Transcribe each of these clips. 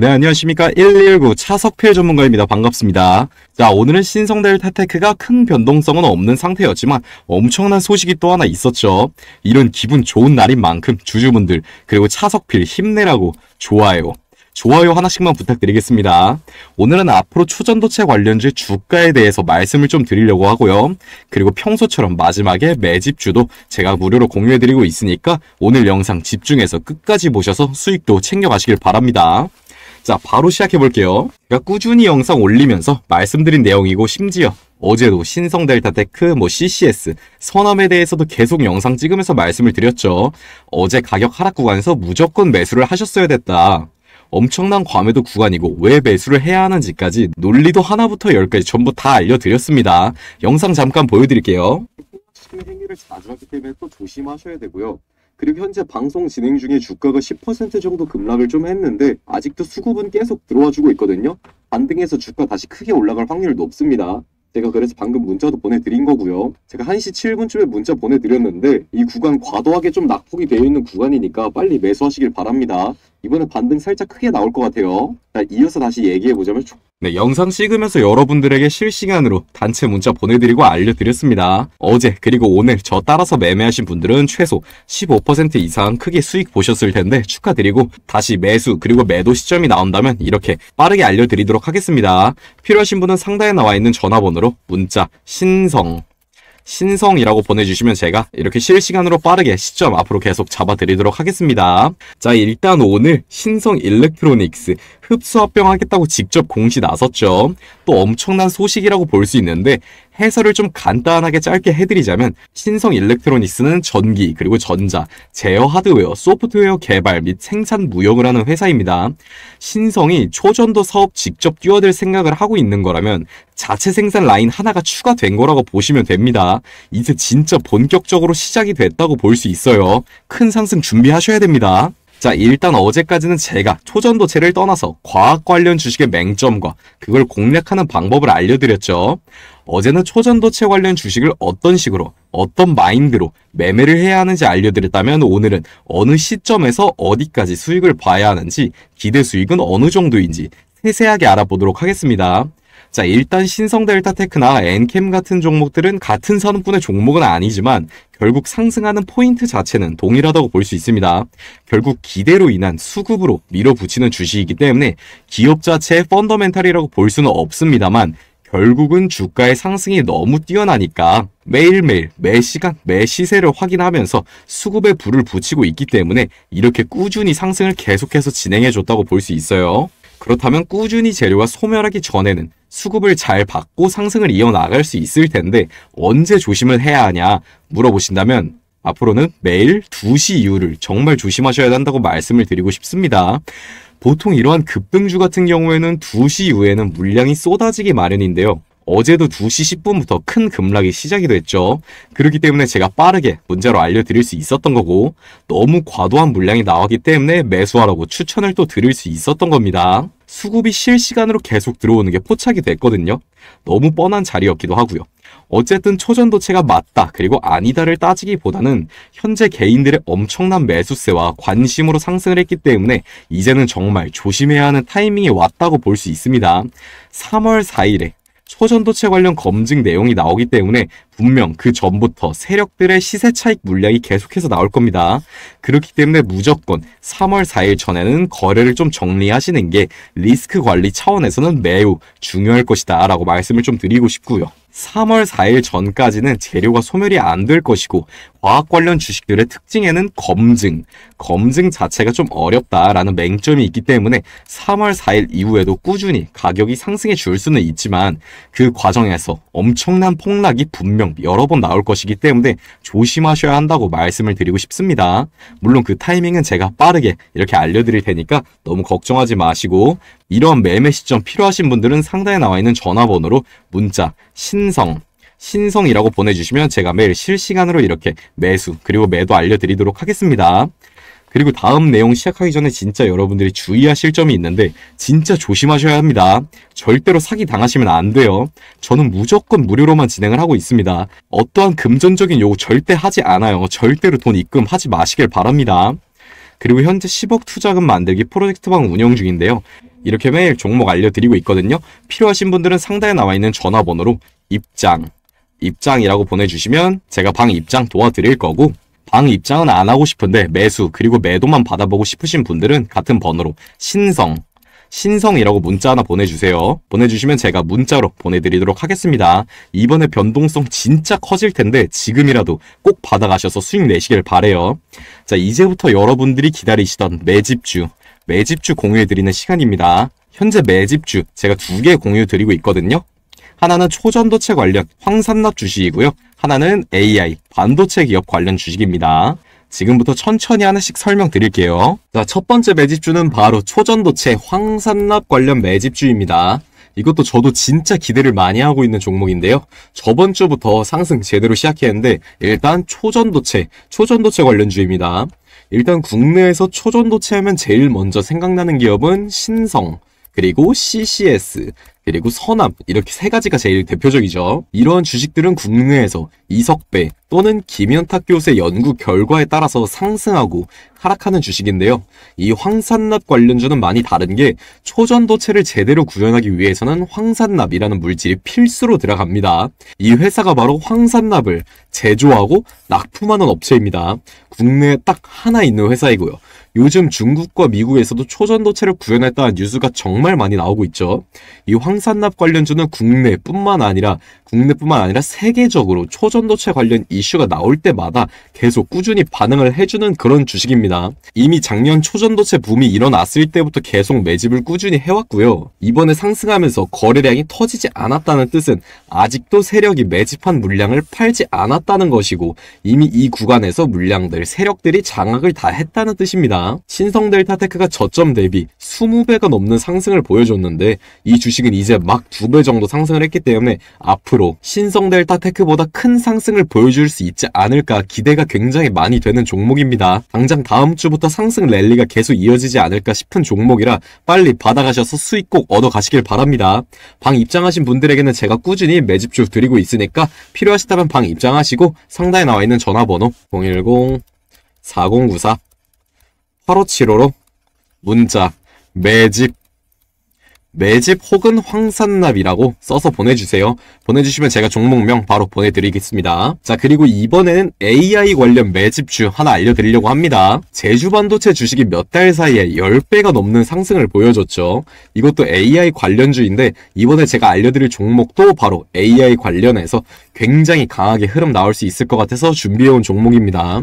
네, 안녕하십니까. 119 차석필 전문가입니다. 반갑습니다. 자, 오늘은 신성대일 테테크가 큰 변동성은 없는 상태였지만 엄청난 소식이 또 하나 있었죠. 이런 기분 좋은 날인 만큼 주주분들, 그리고 차석필 힘내라고 좋아요. 좋아요 하나씩만 부탁드리겠습니다. 오늘은 앞으로 초전도체 관련주 주가에 대해서 말씀을 좀 드리려고 하고요. 그리고 평소처럼 마지막에 매집주도 제가 무료로 공유해드리고 있으니까 오늘 영상 집중해서 끝까지 보셔서 수익도 챙겨가시길 바랍니다. 자 바로 시작해 볼게요 제가 꾸준히 영상 올리면서 말씀드린 내용이고 심지어 어제도 신성 델타 테크, 뭐 CCS, 선암에 대해서도 계속 영상 찍으면서 말씀을 드렸죠. 어제 가격 하락 구간에서 무조건 매수를 하셨어야 됐다. 엄청난 과매도 구간이고 왜 매수를 해야 하는지까지 논리도 하나부터 열까지 전부 다 알려드렸습니다. 영상 잠깐 보여드릴게요. 행위를 자주 하기 때문에 또 조심하셔야 되고요. 그리고 현재 방송 진행 중에 주가가 10% 정도 급락을 좀 했는데 아직도 수급은 계속 들어와주고 있거든요. 반등해서 주가 다시 크게 올라갈 확률 도 높습니다. 제가 그래서 방금 문자도 보내드린 거고요. 제가 1시 7분쯤에 문자 보내드렸는데 이 구간 과도하게 좀 낙폭이 되어 있는 구간이니까 빨리 매수하시길 바랍니다. 이번에 반등 살짝 크게 나올 것 같아요. 자, 이어서 다시 얘기해보자면 네, 영상 찍으면서 여러분들에게 실시간으로 단체 문자 보내드리고 알려드렸습니다. 어제 그리고 오늘 저 따라서 매매하신 분들은 최소 15% 이상 크게 수익 보셨을 텐데 축하드리고 다시 매수 그리고 매도 시점이 나온다면 이렇게 빠르게 알려드리도록 하겠습니다. 필요하신 분은 상단에 나와 있는 전화번호로 문자 신성 신성이라고 보내주시면 제가 이렇게 실시간으로 빠르게 시점 앞으로 계속 잡아드리도록 하겠습니다. 자 일단 오늘 신성 일렉트로닉스 흡수합병 하겠다고 직접 공시 나섰죠. 또 엄청난 소식이라고 볼 수 있는데 해설을 좀 간단하게 짧게 해드리자면 신성 일렉트로닉스는 전기 그리고 전자, 제어 하드웨어, 소프트웨어 개발 및 생산 무역을 하는 회사입니다. 신성이 초전도 사업 직접 뛰어들 생각을 하고 있는 거라면 자체 생산 라인 하나가 추가된 거라고 보시면 됩니다. 이제 진짜 본격적으로 시작이 됐다고 볼 수 있어요. 큰 상승 준비하셔야 됩니다. 자 일단 어제까지는 제가 초전도체를 떠나서 과학 관련 주식의 맹점과 그걸 공략하는 방법을 알려드렸죠. 어제는 초전도체 관련 주식을 어떤 식으로 어떤 마인드로 매매를 해야 하는지 알려드렸다면 오늘은 어느 시점에서 어디까지 수익을 봐야 하는지 기대 수익은 어느 정도인지 세세하게 알아보도록 하겠습니다. 자, 일단 신성델타테크나 엔캠 같은 종목들은 같은 산업군의 종목은 아니지만 결국 상승하는 포인트 자체는 동일하다고 볼 수 있습니다. 결국 기대로 인한 수급으로 밀어붙이는 주식이기 때문에 기업 자체의 펀더멘탈이라고 볼 수는 없습니다만 결국은 주가의 상승이 너무 뛰어나니까 매일매일 매 시간 매 시세를 확인하면서 수급에 불을 붙이고 있기 때문에 이렇게 꾸준히 상승을 계속해서 진행해줬다고 볼 수 있어요. 그렇다면 꾸준히 재료가 소멸하기 전에는 수급을 잘 받고 상승을 이어나갈 수 있을 텐데 언제 조심을 해야 하냐 물어보신다면 앞으로는 매일 2시 이후를 정말 조심하셔야 한다고 말씀을 드리고 싶습니다. 보통 이러한 급등주 같은 경우에는 2시 이후에는 물량이 쏟아지기 마련인데요. 어제도 2시 10분부터 큰 급락이 시작이 됐죠. 그렇기 때문에 제가 빠르게 문자로 알려드릴 수 있었던 거고 너무 과도한 물량이 나왔기 때문에 매수하라고 추천을 또 드릴 수 있었던 겁니다. 수급이 실시간으로 계속 들어오는 게 포착이 됐거든요. 너무 뻔한 자리였기도 하고요. 어쨌든 초전도체가 맞다 그리고 아니다를 따지기보다는 현재 개인들의 엄청난 매수세와 관심으로 상승을 했기 때문에 이제는 정말 조심해야 하는 타이밍이 왔다고 볼 수 있습니다. 3월 4일에 초전도체 관련 검증 내용이 나오기 때문에 분명 그 전부터 세력들의 시세 차익 물량이 계속해서 나올 겁니다. 그렇기 때문에 무조건 3월 4일 전에는 거래를 좀 정리하시는 게 리스크 관리 차원에서는 매우 중요할 것이다 라고 말씀을 좀 드리고 싶고요. 3월 4일 전까지는 재료가 소멸이 안 될 것이고 과학 관련 주식들의 특징에는 검증, 검증 자체가 좀 어렵다라는 맹점이 있기 때문에 3월 4일 이후에도 꾸준히 가격이 상승해 줄 수는 있지만 그 과정에서 엄청난 폭락이 분명 여러 번 나올 것이기 때문에 조심하셔야 한다고 말씀을 드리고 싶습니다. 물론 그 타이밍은 제가 빠르게 이렇게 알려드릴 테니까 너무 걱정하지 마시고 이런 매매 시점 필요하신 분들은 상단에 나와 있는 전화번호로 문자, 신성, 신성이라고 보내주시면 제가 매일 실시간으로 이렇게 매수 그리고 매도 알려드리도록 하겠습니다. 그리고 다음 내용 시작하기 전에 진짜 여러분들이 주의하실 점이 있는데 진짜 조심하셔야 합니다. 절대로 사기 당하시면 안 돼요. 저는 무조건 무료로만 진행을 하고 있습니다. 어떠한 금전적인 요구 절대 하지 않아요. 절대로 돈 입금하지 마시길 바랍니다. 그리고 현재 10억 투자금 만들기 프로젝트방 운영 중인데요. 이렇게 매일 종목 알려드리고 있거든요. 필요하신 분들은 상단에 나와 있는 전화번호로 입장, 입장이라고 보내주시면 제가 방 입장 도와드릴 거고 방 입장은 안 하고 싶은데 매수 그리고 매도만 받아보고 싶으신 분들은 같은 번호로 신성 신성이라고 문자 하나 보내주세요. 보내주시면 제가 문자로 보내드리도록 하겠습니다. 이번에 변동성 진짜 커질 텐데 지금이라도 꼭 받아가셔서 수익 내시길 바래요. 자 이제부터 여러분들이 기다리시던 매집주 매집주 공유해드리는 시간입니다. 현재 매집주 제가 두 개 공유 드리고 있거든요. 하나는 초전도체 관련 황산납 주식이고요. 하나는 AI, 반도체 기업 관련 주식입니다. 지금부터 천천히 하나씩 설명드릴게요. 자, 첫 번째 매집주는 바로 초전도체 황산납 관련 매집주입니다. 이것도 저도 진짜 기대를 많이 하고 있는 종목인데요. 저번 주부터 상승 제대로 시작했는데 일단 초전도체, 초전도체 관련주입니다. 일단 국내에서 초전도체 하면 제일 먼저 생각나는 기업은 신성, 그리고 CCS, 그리고 선암 이렇게 세 가지가 제일 대표적이죠. 이러한 주식들은 국내에서 이석배 또는 김현탁 교수의 연구 결과에 따라서 상승하고 하락하는 주식인데요. 이 황산납 관련주는 많이 다른 게 초전도체를 제대로 구현하기 위해서는 황산납이라는 물질이 필수로 들어갑니다. 이 회사가 바로 황산납을 제조하고 납품하는 업체입니다. 국내에 딱 하나 있는 회사이고요. 요즘 중국과 미국에서도 초전도체를 구현했다는 뉴스가 정말 많이 나오고 있죠. 이 황산납 관련주는 국내뿐만 아니라 국내뿐만 아니라 세계적으로 초전도체 관련 이슈가 나올 때마다 계속 꾸준히 반응을 해주는 그런 주식입니다. 이미 작년 초전도체 붐이 일어났을 때부터 계속 매집을 꾸준히 해왔고요. 이번에 상승하면서 거래량이 터지지 않았다는 뜻은 아직도 세력이 매집한 물량을 팔지 않았다는 것이고 이미 이 구간에서 물량들, 세력들이 장악을 다 했다는 뜻입니다. 따라 신성델타 테크가 저점 대비 20배가 넘는 상승을 보여줬는데 이 주식은 이제 막 2배 정도 상승을 했기 때문에 앞으로 신성델타 테크보다 큰 상승을 보여줄 수 있지 않을까 기대가 굉장히 많이 되는 종목입니다. 당장 다음 주부터 상승 랠리가 계속 이어지지 않을까 싶은 종목이라 빨리 받아가셔서 수익 꼭 얻어가시길 바랍니다. 방 입장하신 분들에게는 제가 꾸준히 매집주 드리고 있으니까 필요하시다면 방 입장하시고 상단에 나와 있는 전화번호 010 4094 8로7호로 문자 매집 매집 혹은 황산납이라고 써서 보내주세요. 보내주시면 제가 종목명 바로 보내드리겠습니다. 자 그리고 이번에는 AI 관련 매집주 하나 알려드리려고 합니다. 제주반도체 주식이 몇 달 사이에 10배가 넘는 상승을 보여줬죠. 이것도 AI 관련주인데 이번에 제가 알려드릴 종목도 바로 AI 관련해서 굉장히 강하게 흐름 나올 수 있을 것 같아서 준비해온 종목입니다.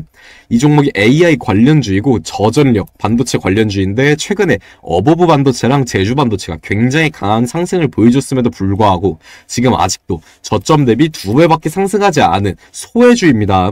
이 종목이 AI 관련주이고 저전력 반도체 관련주인데 최근에 어버브 반도체랑 제주 반도체가 굉장히 굉장히 강한 상승을 보여줬음에도 불구하고 지금 아직도 저점 대비 두 배밖에 상승하지 않은 소외주입니다.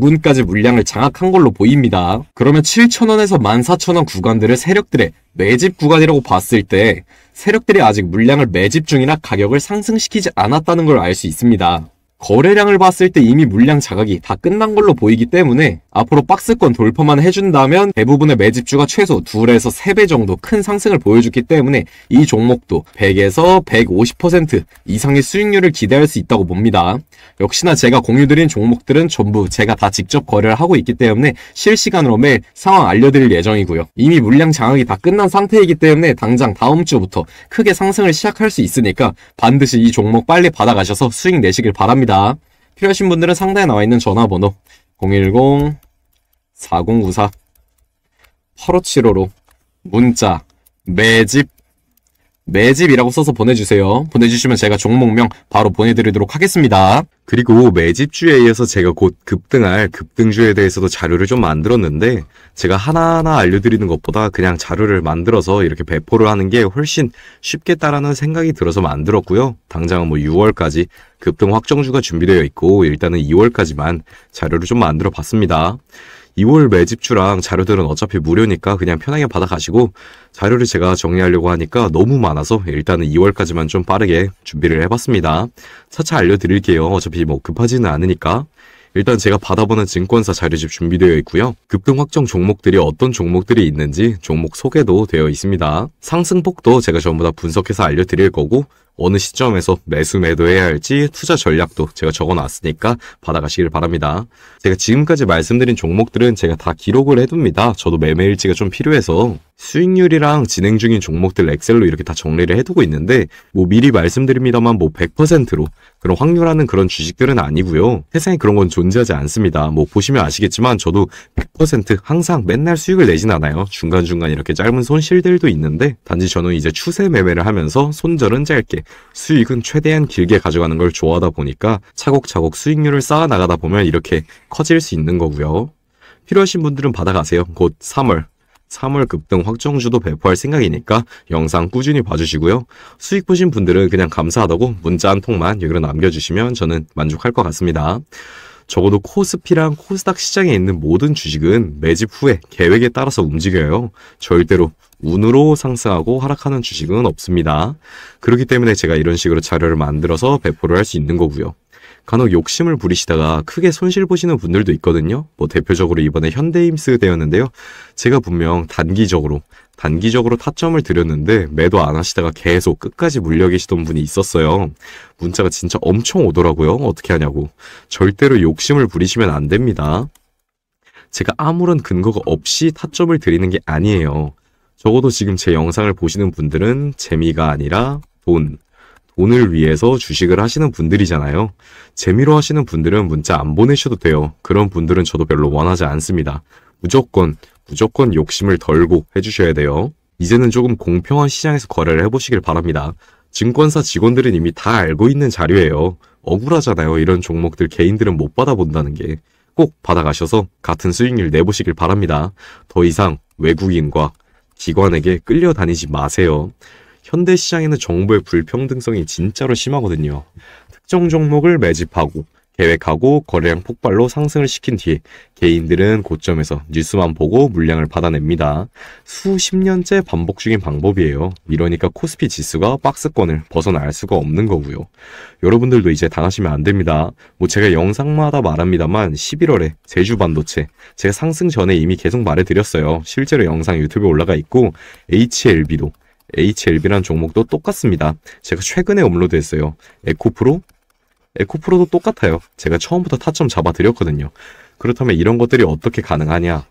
부근까지 물량을 장악한 걸로 보입니다. 그러면 7천원에서 14,000원 구간들을 세력들의 매집 구간이라고 봤을 때 세력들이 아직 물량을 매집 중이나 가격을 상승시키지 않았다는 걸 알 수 있습니다. 거래량을 봤을 때 이미 물량 자각이 다 끝난 걸로 보이기 때문에 앞으로 박스권 돌파만 해준다면 대부분의 매집주가 최소 2에서 3배 정도 큰 상승을 보여줬기 때문에 이 종목도 100에서 150% 이상의 수익률을 기대할 수 있다고 봅니다. 역시나 제가 공유드린 종목들은 전부 제가 다 직접 거래를 하고 있기 때문에 실시간으로 매 상황 알려드릴 예정이고요. 이미 물량 장악이 다 끝난 상태이기 때문에 당장 다음 주부터 크게 상승을 시작할 수 있으니까 반드시 이 종목 빨리 받아가셔서 수익 내시길 바랍니다. 필요하신 분들은 상단에 나와 있는 전화번호 010-4094-8575로 문자 매집 매집이라고 써서 보내주세요. 보내주시면 제가 종목명 바로 보내드리도록 하겠습니다. 그리고 매집주에 의해서 제가 곧 급등할 급등주에 대해서도 자료를 좀 만들었는데 제가 하나하나 알려드리는 것보다 그냥 자료를 만들어서 이렇게 배포를 하는 게 훨씬 쉽겠다라는 생각이 들어서 만들었고요. 당장은 뭐 6월까지 급등 확정주가 준비되어 있고 일단은 2월까지만 자료를 좀 만들어 봤습니다. 2월 매집주랑 자료들은 어차피 무료니까 그냥 편하게 받아가시고 자료를 제가 정리하려고 하니까 너무 많아서 일단은 2월까지만 좀 빠르게 준비를 해봤습니다. 차차 알려드릴게요. 어차피 뭐 급하지는 않으니까. 일단 제가 받아보는 증권사 자료집 준비되어 있고요. 급등 확정 종목들이 어떤 종목들이 있는지 종목 소개도 되어 있습니다. 상승폭도 제가 전부 다 분석해서 알려드릴 거고 어느 시점에서 매수 매도해야 할지 투자 전략도 제가 적어놨으니까 받아가시길 바랍니다. 제가 지금까지 말씀드린 종목들은 제가 다 기록을 해둡니다. 저도 매매일지가 좀 필요해서 수익률이랑 진행 중인 종목들 엑셀로 이렇게 다 정리를 해두고 있는데 뭐 미리 말씀드립니다만 뭐 100%로 그런 확률하는 그런 주식들은 아니고요. 세상에 그런 건 존재하지 않습니다. 뭐 보시면 아시겠지만 저도 100% 항상 맨날 수익을 내진 않아요. 중간중간 이렇게 짧은 손실들도 있는데 단지 저는 이제 추세 매매를 하면서 손절은 짧게 수익은 최대한 길게 가져가는 걸 좋아하다 보니까 차곡차곡 수익률을 쌓아 나가다 보면 이렇게 커질 수 있는 거고요. 필요하신 분들은 받아가세요. 곧 3월 3월 급등 확정주도 배포할 생각이니까 영상 꾸준히 봐주시고요. 수익 보신 분들은 그냥 감사하다고 문자 한 통만 여기로 남겨주시면 저는 만족할 것 같습니다. 적어도 코스피랑 코스닥 시장에 있는 모든 주식은 매집 후에 계획에 따라서 움직여요. 절대로 운으로 상승하고 하락하는 주식은 없습니다. 그렇기 때문에 제가 이런 식으로 자료를 만들어서 배포를 할 수 있는 거고요. 간혹 욕심을 부리시다가 크게 손실 보시는 분들도 있거든요. 뭐 대표적으로 이번에 현대임스 되었는데요 제가 분명 단기적으로 단기적으로 타점을 드렸는데 매도 안 하시다가 계속 끝까지 물려 계시던 분이 있었어요. 문자가 진짜 엄청 오더라고요. 어떻게 하냐고. 절대로 욕심을 부리시면 안 됩니다. 제가 아무런 근거가 없이 타점을 드리는 게 아니에요. 적어도 지금 제 영상을 보시는 분들은 재미가 아니라 돈, 돈을 위해서 주식을 하시는 분들이잖아요. 재미로 하시는 분들은 문자 안 보내셔도 돼요. 그런 분들은 저도 별로 원하지 않습니다. 무조건, 무조건 욕심을 덜고 해주셔야 돼요. 이제는 조금 공평한 시장에서 거래를 해보시길 바랍니다. 증권사 직원들은 이미 다 알고 있는 자료예요. 억울하잖아요. 이런 종목들 개인들은 못 받아본다는 게. 꼭 받아가셔서 같은 수익률 내보시길 바랍니다. 더 이상 외국인과 기관에게 끌려다니지 마세요. 현대 시장에는 정보의 불평등성이 진짜로 심하거든요. 특정 종목을 매집하고 계획하고 거래량 폭발로 상승을 시킨 뒤에 개인들은 고점에서 뉴스만 보고 물량을 받아냅니다. 수십 년째 반복 중인 방법이에요. 이러니까 코스피 지수가 박스권을 벗어날 수가 없는 거고요. 여러분들도 이제 당하시면 안 됩니다. 뭐 제가 영상마다 말합니다만 11월에 제주 반도체 제가 상승 전에 이미 계속 말해드렸어요. 실제로 영상 유튜브에 올라가 있고 HLB도 HLB라는 종목도 똑같습니다. 제가 최근에 업로드했어요. 에코프로? 에코프로도 똑같아요. 제가 처음부터 타점 잡아드렸거든요. 그렇다면 이런 것들이 어떻게 가능하냐?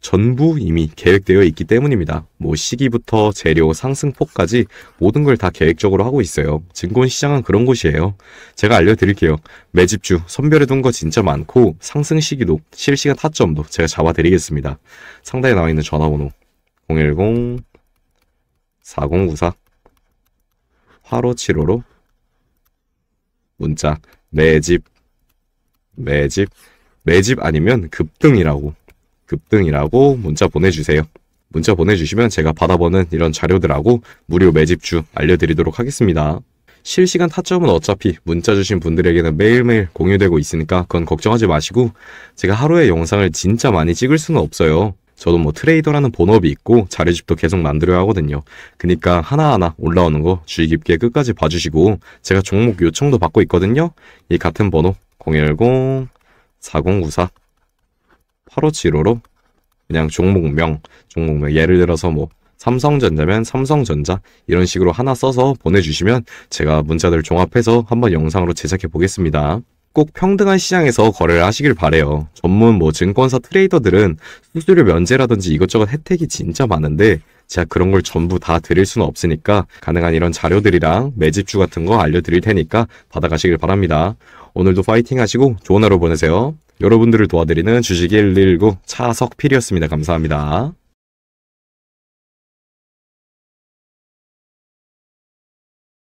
전부 이미 계획되어 있기 때문입니다. 뭐 시기부터 재료 상승폭까지 모든 걸 다 계획적으로 하고 있어요. 증권시장은 그런 곳이에요. 제가 알려드릴게요. 매집주 선별해둔 거 진짜 많고 상승 시기도 실시간 타점도 제가 잡아드리겠습니다. 상단에 나와 있는 전화번호 010 4094화로치료로 문자 매집 매집 매집 아니면 급등이라고 급등이라고 문자 보내주세요. 문자 보내주시면 제가 받아보는 이런 자료들하고 무료 매집주 알려드리도록 하겠습니다. 실시간 타점은 어차피 문자 주신 분들에게는 매일매일 공유되고 있으니까 그건 걱정하지 마시고 제가 하루에 영상을 진짜 많이 찍을 수는 없어요. 저도 뭐 트레이더라는 본업이 있고 자료집도 계속 만들어야 하거든요. 그니까 하나하나 올라오는 거 주의 깊게 끝까지 봐주시고 제가 종목 요청도 받고 있거든요. 이 같은 번호 010 4094 8575로 그냥 종목명, 종목명 예를 들어서 뭐 삼성전자면 삼성전자 이런 식으로 하나 써서 보내주시면 제가 문자들 종합해서 한번 영상으로 제작해 보겠습니다. 꼭 평등한 시장에서 거래를 하시길 바래요. 전문 뭐 증권사 트레이더들은 수수료 면제라든지 이것저것 혜택이 진짜 많은데 제가 그런 걸 전부 다 드릴 수는 없으니까 가능한 이런 자료들이랑 매집주 같은 거 알려드릴 테니까 받아가시길 바랍니다. 오늘도 파이팅 하시고 좋은 하루 보내세요. 여러분들을 도와드리는 주식이 119 차석필이었습니다. 감사합니다.